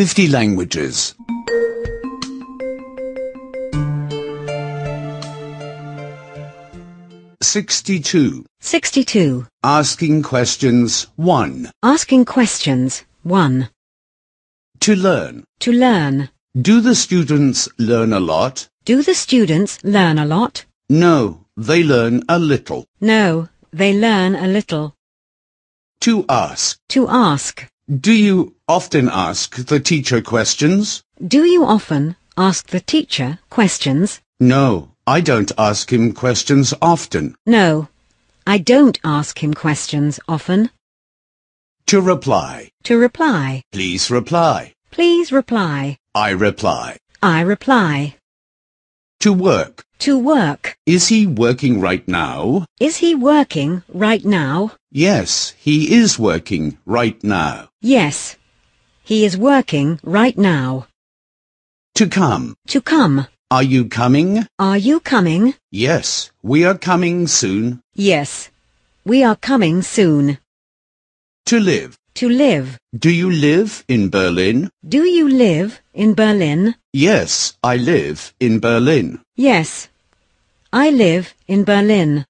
50 languages. 62. 62. Asking questions 1. Asking questions 1. To learn. To learn. Do the students learn a lot? Do the students learn a lot? No, they learn a little. No, they learn a little. To ask. To ask. Do you often ask the teacher questions? Do you often ask the teacher questions? No, I don't ask him questions often. No, I don't ask him questions often. To reply. To reply. Please reply. Please reply. I reply. I reply. To work. To work. Is he working right now? Is he working right now? Yes, he is working right now. Yes, he is working right now. To come. To come. Are you coming? Are you coming? Yes, we are coming soon. Yes, we are coming soon. To live. To live. Do you live in Berlin? Do you live in Berlin? Yes, I live in Berlin. Yes, I live in Berlin.